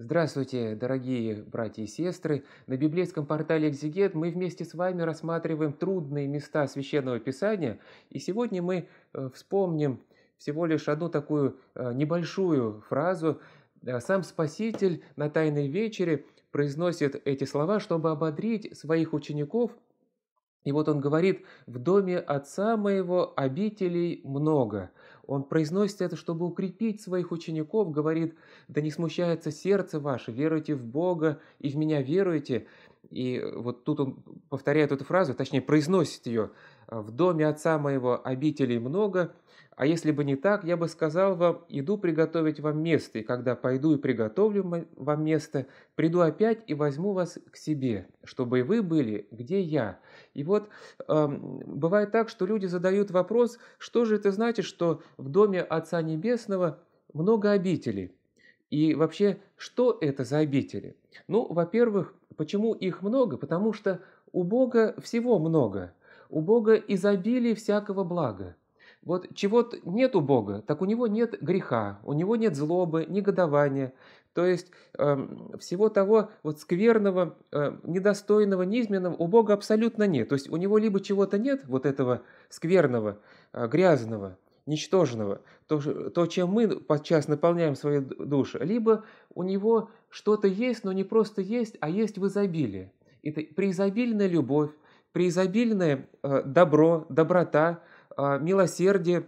Здравствуйте, дорогие братья и сестры! На библейском портале «Экзегет» мы вместе с вами рассматриваем трудные места Священного Писания, и сегодня мы э, вспомним всего лишь одну такую э, небольшую фразу. Э, Сам Спаситель на Тайной Вечере произносит эти слова, чтобы ободрить своих учеников – и вот он говорит, «В доме отца моего обителей много». Он произносит это, чтобы укрепить своих учеников, говорит, «Да не смущается сердце ваше, веруйте в Бога и в меня веруйте». И вот тут он повторяет эту фразу, точнее, произносит ее, в доме отца моего обителей много, а если бы не так, я бы сказал вам, иду приготовить вам место, и когда пойду и приготовлю вам место, приду опять и возьму вас к себе, чтобы и вы были, где я». И вот э, бывает так, что люди задают вопрос, что же это значит, что в доме Отца Небесного много обителей? И вообще, что это за обители? Ну, во-первых, почему их много? Потому что у Бога всего много – у Бога изобилие всякого блага. Вот чего то нет у Бога, так у него нет греха, у него нет злобы, негодования, то есть э, всего того вот скверного, э, недостойного, низменного у Бога абсолютно нет. То есть у него либо чего-то нет, вот этого скверного, э, грязного, ничтожного, то, то, чем мы подчас наполняем свои души, либо у него что-то есть, но не просто есть, а есть в изобилии. Это преизобильная любовь, преизобильное э, добро, доброта, э, милосердие,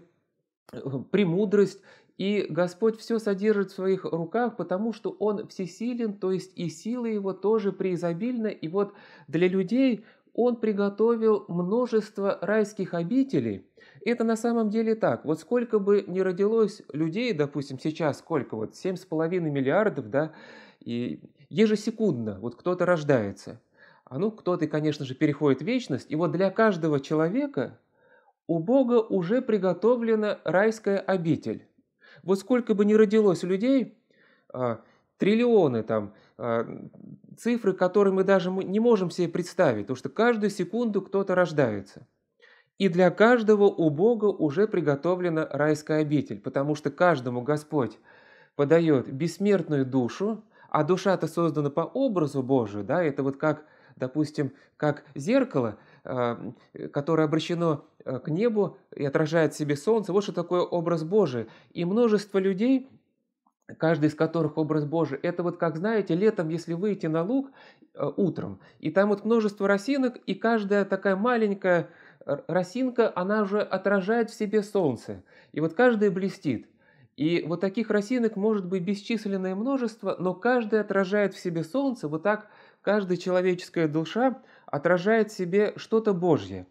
э, премудрость. И Господь все содержит в своих руках, потому что Он всесилен, то есть и сила Его тоже преизобильна. И вот для людей он приготовил множество райских обителей. Это на самом деле так. Вот сколько бы ни родилось людей, допустим, сейчас сколько, вот 7,5 миллиардов, да, и ежесекундно вот кто-то рождается. А ну, кто-то, конечно же, переходит в вечность, и вот для каждого человека у Бога уже приготовлена райская обитель. Вот сколько бы ни родилось людей, а, триллионы там, а, цифры, которые мы даже не можем себе представить, потому что каждую секунду кто-то рождается. И для каждого у Бога уже приготовлена райская обитель, потому что каждому Господь подает бессмертную душу, а душа-то создана по образу Божию, да, это вот как допустим, как зеркало, а, э, которое обращено э, к небу и отражает в себе солнце. Вот что такое образ Божий. И множество людей, каждый из которых образ Божий, это вот, как знаете, летом, если выйти на луг э, утром, и там вот множество росинок, и каждая такая маленькая росинка, она уже отражает в себе солнце. И вот каждая блестит. И вот таких росинок может быть бесчисленное множество, но каждый отражает в себе солнце, вот так каждая человеческая душа отражает в себе что-то Божье.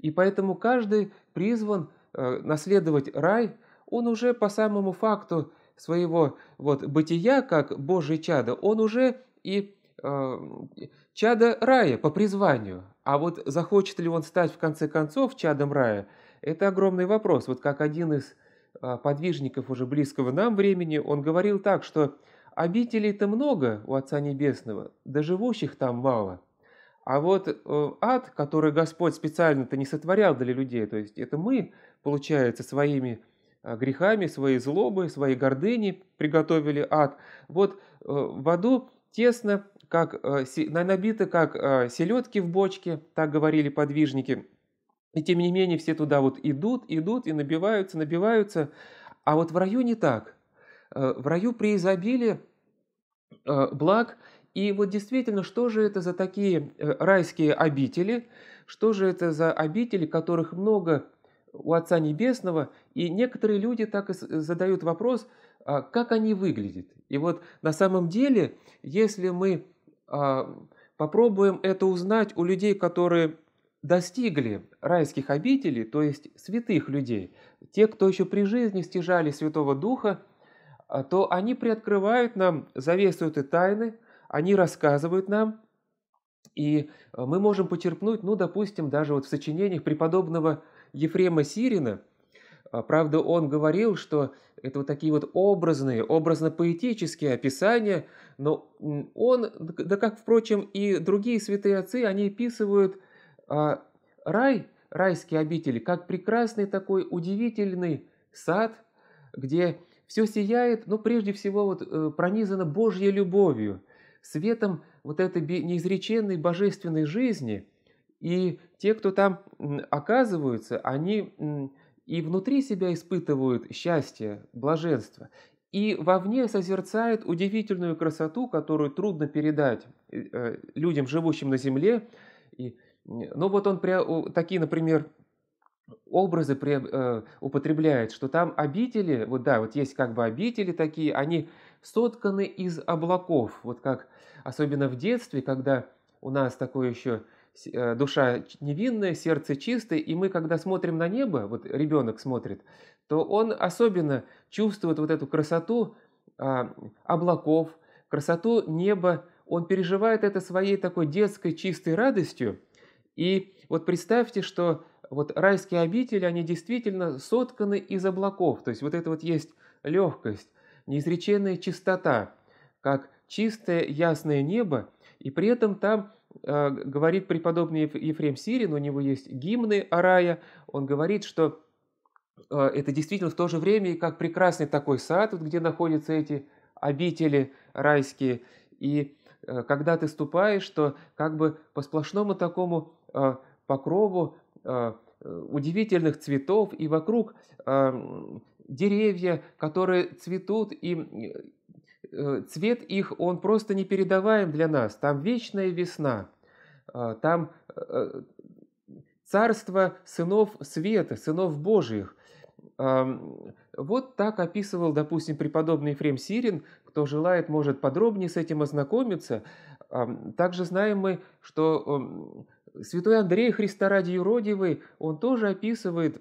И поэтому каждый призван э, наследовать рай, он уже по самому факту своего вот, бытия, как Божий чадо, он уже и э, чадо рая по призванию. А вот захочет ли он стать в конце концов чадом рая, это огромный вопрос. Вот как один из а, подвижников уже близкого нам времени, он говорил так, что «обителей-то много у Отца Небесного, да живущих там мало». А вот э, ад, который Господь специально-то не сотворял для людей, то есть это мы, получается, своими а, грехами, своей злобой, своей гордыней приготовили ад. Вот э, в аду тесно, как, э, набито как селедки в бочке, так говорили подвижники – и тем не менее все туда вот идут, идут и набиваются, набиваются. А вот в раю не так. Э, в раю при изобилии э, благ. И вот действительно, что же это за такие э, райские обители? Что же это за обители, которых много у Отца Небесного? И некоторые люди так и задают вопрос, а как они выглядят. И вот на самом деле, если мы а, попробуем это узнать у людей, которые достигли райских обителей, то есть святых людей, те, кто еще при жизни стяжали Святого Духа, а, то они приоткрывают нам завесу этой тайны, они рассказывают нам, и а, мы можем почерпнуть, ну, допустим, даже вот в сочинениях преподобного Ефрема Сирина, а, правда, он говорил, что это вот такие вот образные, образно-поэтические описания, но он, да как, впрочем, и другие святые отцы, они описывают – а рай, райский обитель, как прекрасный такой удивительный сад, где все сияет, но прежде всего вот э, пронизано Божьей любовью, светом вот этой неизреченной божественной жизни. И те, кто там оказываются, они и внутри себя испытывают счастье, блаженство, и вовне созерцает удивительную красоту, которую трудно передать э, людям, живущим на земле, и ну вот он, такие, например, образы при, э, употребляет, что там обители, вот да, вот есть как бы обители такие, они сотканы из облаков, вот как особенно в детстве, когда у нас такое еще э, душа невинная, сердце чистое, и мы когда смотрим на небо, вот ребенок смотрит, то он особенно чувствует вот эту красоту а, облаков, красоту неба, он переживает это своей такой детской чистой радостью, и вот представьте, что вот райские обители, они действительно сотканы из облаков. То есть вот это вот есть легкость, неизреченная чистота, как чистое ясное небо. И при этом там э, говорит преподобный Ефрем Сирин, у него есть гимны о рае, он говорит, что э, это действительно в то же время и как прекрасный такой сад, вот, где находятся эти обители райские. И э, когда ты ступаешь, то как бы по сплошному такому а, покрову а, удивительных цветов, и вокруг а, деревья, которые цветут, и э, цвет их, он просто непередаваем для нас. Там вечная весна, там э, царство сынов света, сынов Божьих. Вот так описывал, допустим, преподобный Ефрем Сирин. Кто желает, может подробнее с этим ознакомиться. Также знаем мы, что Святой Андрей Христа ради юродивый, он тоже описывает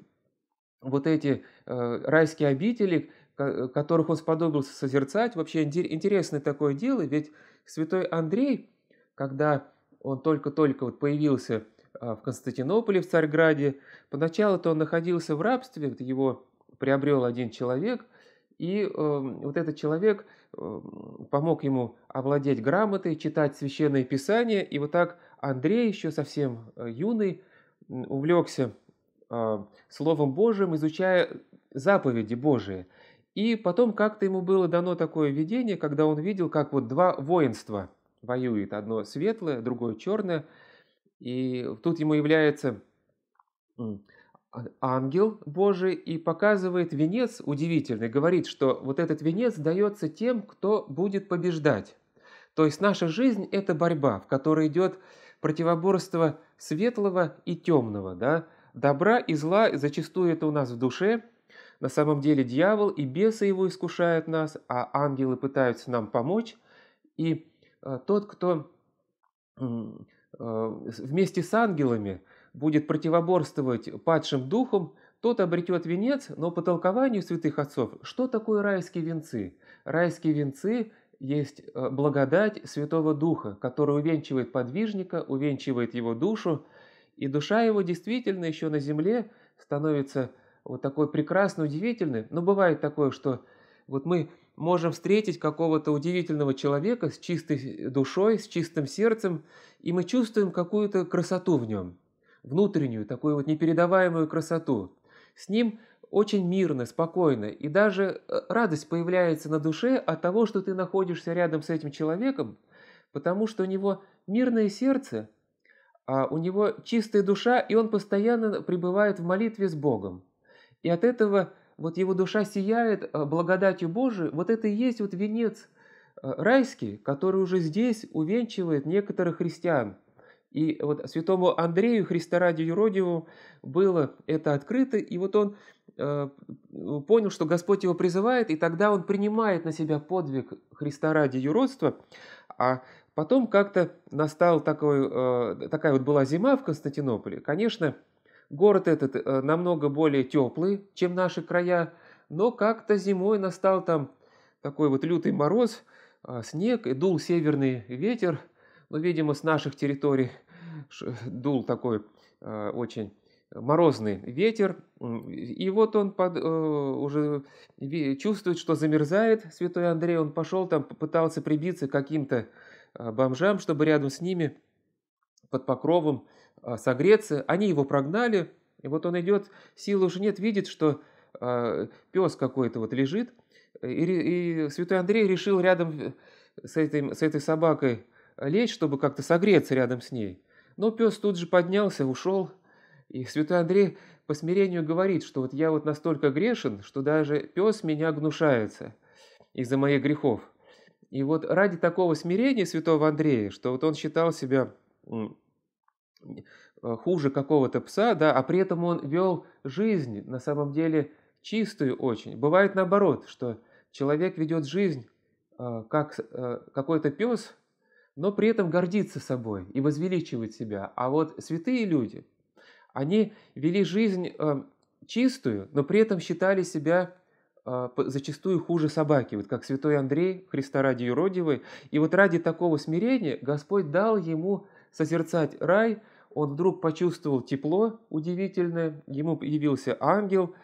вот эти э, райские обители, которых он сподобился созерцать. Вообще интересное такое дело, ведь святой Андрей, когда он только-только вот появился а, в Константинополе, в Царьграде, поначалу-то он находился в рабстве, вот его приобрел один человек, и э, вот этот человек – помог ему овладеть грамотой, читать священное Писание, И вот так Андрей, еще совсем э, юный, увлекся а, Словом Божьим, изучая заповеди Божии. И потом как-то ему было дано такое видение, когда он видел, как вот два воинства воюют. Одно светлое, другое черное. И тут ему является ангел Божий и показывает венец удивительный, говорит, что вот этот венец дается тем, кто будет побеждать. То есть наша жизнь – это борьба, в которой идет противоборство светлого и темного, да? добра и зла, зачастую это у нас в душе. На самом деле дьявол и бесы его искушают нас, а ангелы пытаются нам помочь. И э, тот, кто Э, вместе с ангелами будет противоборствовать падшим духом, тот обретет венец, но по толкованию святых отцов, что такое райские венцы? Райские венцы есть э, благодать Святого Духа, которая увенчивает подвижника, увенчивает его душу, и душа его действительно еще на земле становится вот такой прекрасной, удивительной. Но бывает такое, что вот мы можем встретить какого-то удивительного человека с чистой душой, с чистым сердцем, и мы чувствуем какую-то красоту в нем, внутреннюю, такую вот непередаваемую красоту. С ним очень мирно, спокойно, и даже э, радость появляется на душе от того, что ты находишься рядом с этим человеком, потому что у него мирное сердце, а у него чистая душа, и он постоянно пребывает в молитве с Богом. И от этого вот его душа сияет а, благодатью Божией, вот это и есть вот венец а, райский, который уже здесь увенчивает некоторых христиан. И вот святому Андрею Христа ради Юродиву было это открыто, и вот он э, понял, что Господь его призывает, и тогда он принимает на себя подвиг Христа ради юродства, а потом как-то настал такой, э, такая вот была зима в Константинополе. Конечно, Город этот э, намного более теплый, чем наши края, но как-то зимой настал там такой вот лютый мороз, а, снег и дул северный ветер, ну, видимо, с наших территорий дул такой а, очень морозный ветер, и вот он под, э, уже чувствует, что замерзает. Святой Андрей, он пошел там, попытался прибиться к каким-то а, бомжам, чтобы рядом с ними под покровом а, согреться. Они его прогнали, и вот он идет, сил уже нет, видит, что а, пес какой-то вот лежит. И, и святой Андрей решил рядом с, этим, с этой собакой лечь, чтобы как-то согреться рядом с ней. Но пес тут же поднялся, ушел. И святой Андрей по смирению говорит, что вот я вот настолько грешен, что даже пес меня гнушается из-за моих грехов. И вот ради такого смирения святого Андрея, что вот он считал себя Э, хуже какого-то пса, да, а при этом он вел жизнь, на самом деле, чистую очень. Бывает наоборот, что человек ведет жизнь э, как э, какой-то пес, но при этом гордится собой и возвеличивает себя. А вот святые люди, они вели жизнь чистую, но при этом считали себя зачастую хуже собаки, вот как святой Андрей, Христа ради юродивой. И вот ради такого смирения Господь дал ему созерцать рай, он вдруг почувствовал тепло удивительное, ему явился ангел,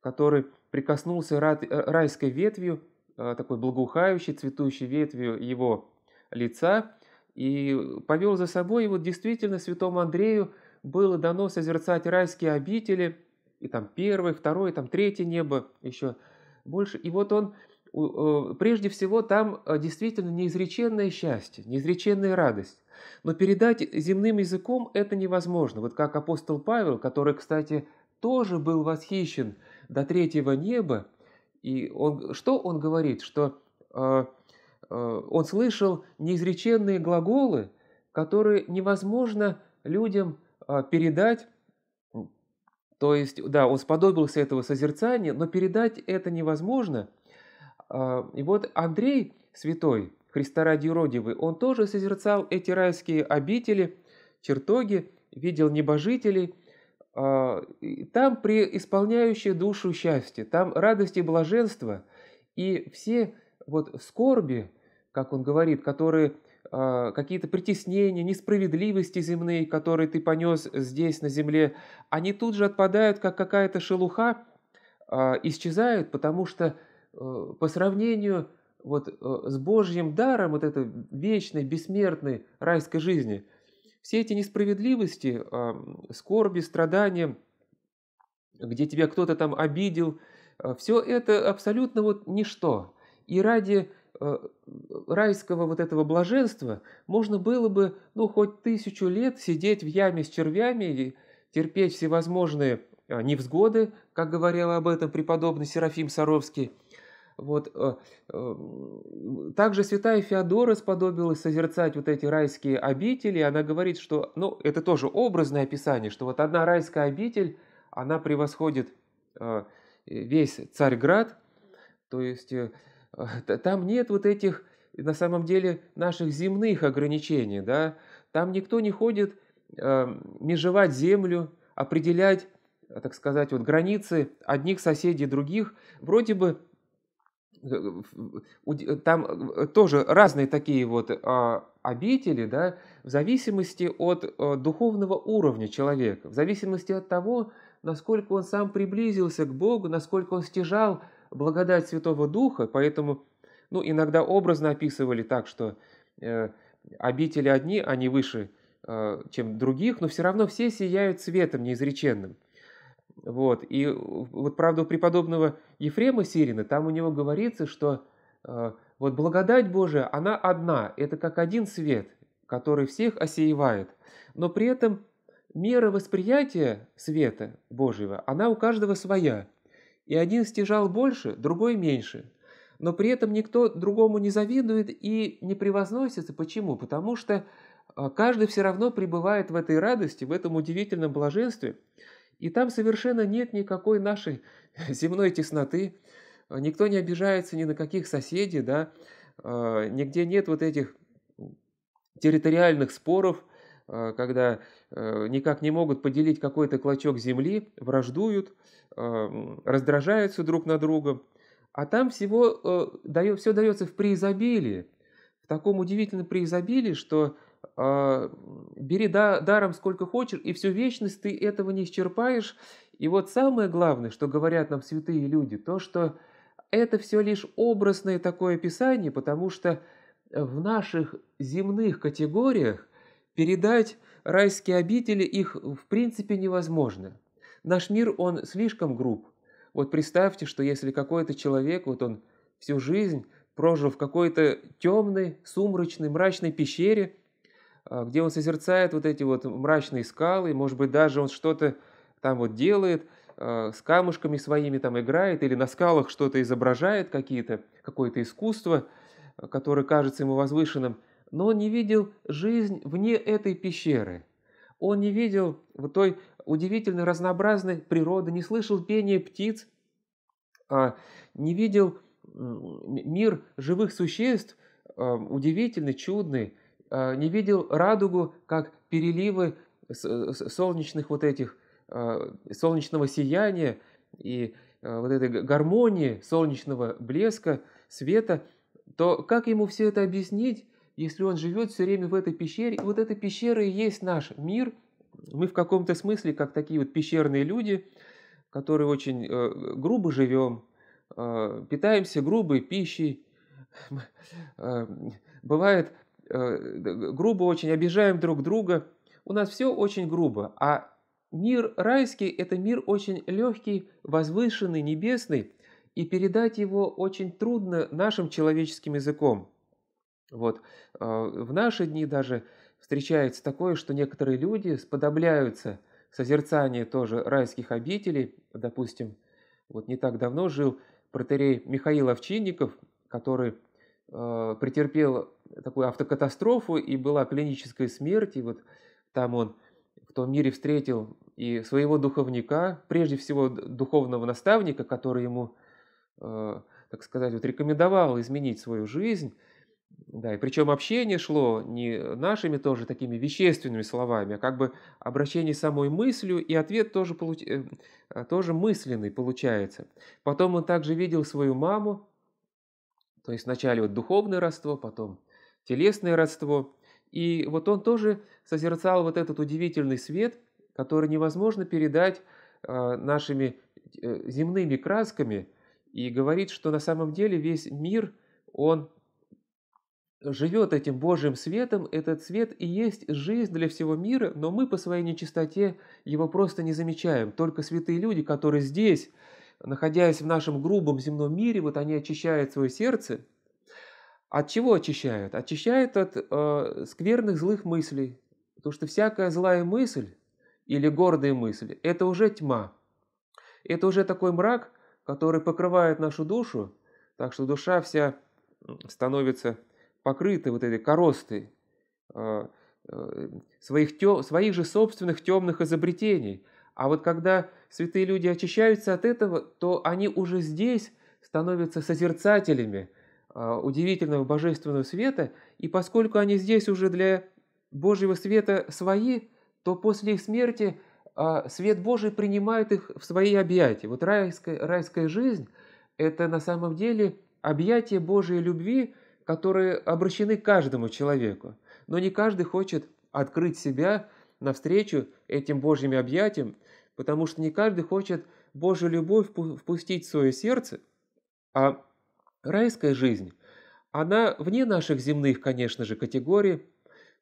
который прикоснулся э, райской ветвью, э, такой благоухающей, цветущей ветвью его лица, и повел за собой, и вот действительно святому Андрею было дано созерцать райские обители, и там первое, второе, там третье небо еще больше. И вот он Э, прежде всего там э, действительно неизреченное счастье, неизреченная радость. Но передать земным языком это невозможно. Вот как апостол Павел, который, кстати, тоже был восхищен до третьего неба, и он, что он говорит? Что э, э, он слышал неизреченные глаголы, которые невозможно людям э, передать то есть, да, он сподобился этого созерцания, но передать это невозможно – а, и вот Андрей Святой, Христа ради родивый, он тоже созерцал эти райские обители, чертоги, видел небожителей, а, там преисполняющие душу счастье, там радость и блаженство, и все вот скорби, как он говорит, которые а, какие-то притеснения, несправедливости земные, которые ты понес здесь на земле, они тут же отпадают, как какая-то шелуха, исчезают, потому что Э, по сравнению вот э, с Божьим даром вот этой вечной, бессмертной райской жизни. Все эти несправедливости, скорби, страдания, где тебя кто-то там обидел, э, все это абсолютно вот ничто. И ради райского вот этого блаженства можно было бы, ну, хоть тысячу лет сидеть в яме с червями и терпеть всевозможные а, невзгоды, как говорил об этом преподобный Серафим Саровский, вот. Э, э, также святая Феодора сподобилась созерцать вот эти райские обители. Она говорит, что, ну, это тоже образное описание, что вот одна райская обитель, она превосходит э, весь Царьград. То есть там нет вот этих, на самом деле, наших земных ограничений, да. Там никто не ходит межевать землю, определять, так сказать, вот границы одних соседей других. Вроде бы там э, тоже разные такие вот а, обители, да, в зависимости от э, духовного уровня человека, в зависимости от того, насколько он сам приблизился к Богу, насколько он стяжал благодать Святого Духа, поэтому, ну, иногда образно описывали так, что э, обители одни, они выше, чем других, но все равно все сияют светом неизреченным – вот. И вот, правда, у преподобного Ефрема Сирина, там у него говорится, что э, вот благодать Божия, она одна, это как один свет, который всех осеивает. Но при этом мера восприятия света Божьего, она у каждого своя. И один стяжал больше, другой меньше. Но при этом никто другому не завидует и не превозносится. Почему? Потому что э, каждый все равно пребывает в этой радости, в этом удивительном блаженстве – и там совершенно нет никакой нашей земной тесноты, никто не обижается ни на каких соседей, да, а, нигде нет вот этих территориальных споров, а, когда э, никак не могут поделить какой-то клочок земли, враждуют, а, раздражаются друг на друга. А там всего, все э, дается в преизобилии, в таком удивительном преизобилии, что а, бери да, даром сколько хочешь, и всю вечность ты этого не исчерпаешь. И вот самое главное, что говорят нам святые люди, то, что это все лишь образное такое описание, потому что в наших земных категориях передать райские обители их в принципе невозможно. Наш мир, он слишком груб. Вот представьте, что если какой-то человек, вот он всю жизнь прожил в какой-то темной, сумрачной, мрачной пещере, а, где он созерцает вот эти вот мрачные скалы, может быть, даже он что-то там вот делает, а, с камушками своими там играет или на скалах что-то изображает, какие-то, какое-то искусство, а, которое кажется ему возвышенным, но он не видел жизнь вне этой пещеры. Он не видел вот той удивительно разнообразной природы, не слышал пения птиц, не видел мир живых существ, удивительный, чудный, Э, не видел радугу, как переливы э, солнечных вот этих, э, солнечного сияния и вот этой гармонии солнечного блеска, света, то как ему все это объяснить, если он живет все время в этой пещере? вот эта пещера и есть наш мир. Мы в каком-то смысле, как такие вот пещерные люди, которые очень грубо живем, питаемся грубой пищей. Бывает, Э, грубо очень обижаем друг друга. У нас все очень грубо, а мир райский – это мир очень легкий, возвышенный, небесный, и передать его очень трудно нашим человеческим языком. Вот. Э, в наши дни даже встречается такое, что некоторые люди сподобляются созерцанию тоже райских обителей. Допустим, вот не так давно жил протерей Михаил Овчинников, который э, претерпел такую автокатастрофу, и была клиническая смерть, и вот там он в том мире встретил и своего духовника, прежде всего духовного наставника, который ему, э, так сказать, вот рекомендовал изменить свою жизнь. Да, и причем общение шло не нашими тоже такими вещественными словами, а как бы обращение самой мыслью, и ответ тоже, получ... Э, тоже мысленный получается. Потом он также видел свою маму, то есть вначале вот духовное родство, потом телесное родство. И вот он тоже созерцал вот этот удивительный свет, который невозможно передать а, нашими э, земными красками, и говорит, что на самом деле весь мир, он живет этим Божьим светом, этот свет и есть жизнь для всего мира, но мы по своей нечистоте его просто не замечаем. Только святые люди, которые здесь, находясь в нашем грубом земном мире, вот они очищают свое сердце. От чего очищают? Очищают от э, скверных злых мыслей. Потому что всякая злая мысль или гордые мысли это уже тьма. Это уже такой мрак, который покрывает нашу душу, так что душа вся становится покрытой вот этой коростой э, э, своих, тё, своих же собственных темных изобретений – а вот когда святые люди очищаются от этого, то они уже здесь становятся созерцателями а, удивительного божественного света, и поскольку они здесь уже для Божьего света свои, то после их смерти а, свет Божий принимает их в свои объятия. Вот райская, райская жизнь – это на самом деле объятия Божьей любви, которые обращены каждому человеку. Но не каждый хочет открыть себя – навстречу этим Божьим объятиям, потому что не каждый хочет Божью любовь впустить в свое сердце, а райская жизнь, она вне наших земных, конечно же, категорий,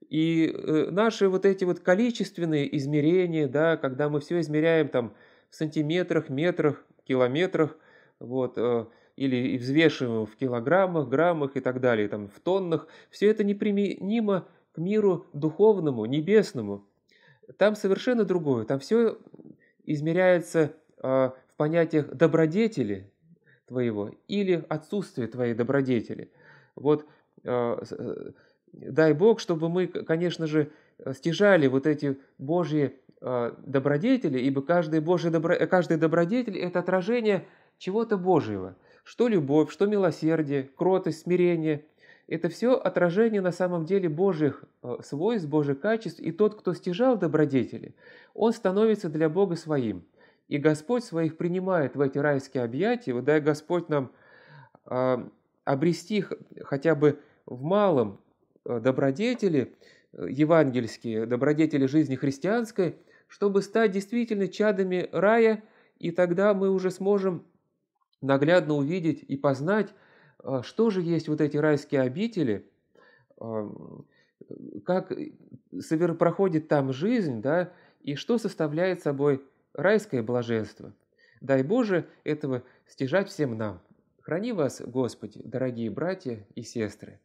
и э, наши вот эти вот количественные измерения, да, когда мы все измеряем там в сантиметрах, метрах, километрах, вот, э, или взвешиваем в килограммах, граммах и так далее, там, в тоннах, все это неприменимо к миру духовному, небесному. Там совершенно другое. Там все измеряется а, в понятиях добродетели твоего или отсутствия твоей добродетели. Вот а, э, дай Бог, чтобы мы, конечно же, стяжали вот эти Божьи а, добродетели, ибо каждый, Божий добро, каждый добродетель – это отражение чего-то Божьего. Что любовь, что милосердие, кротость, смирение, это все отражение на самом деле Божьих э, свойств, Божьих качеств, и тот, кто стяжал добродетели, он становится для Бога своим. И Господь своих принимает в эти райские объятия, вот дай Господь нам э, обрести хотя бы в малом э, добродетели, э, евангельские, добродетели жизни христианской, чтобы стать действительно чадами рая, и тогда мы уже сможем наглядно увидеть и познать а, что же есть вот эти райские обители, э, как э, проходит там жизнь, да, и что составляет собой райское блаженство. Дай Боже этого стяжать всем нам. Храни вас, Господи, дорогие братья и сестры.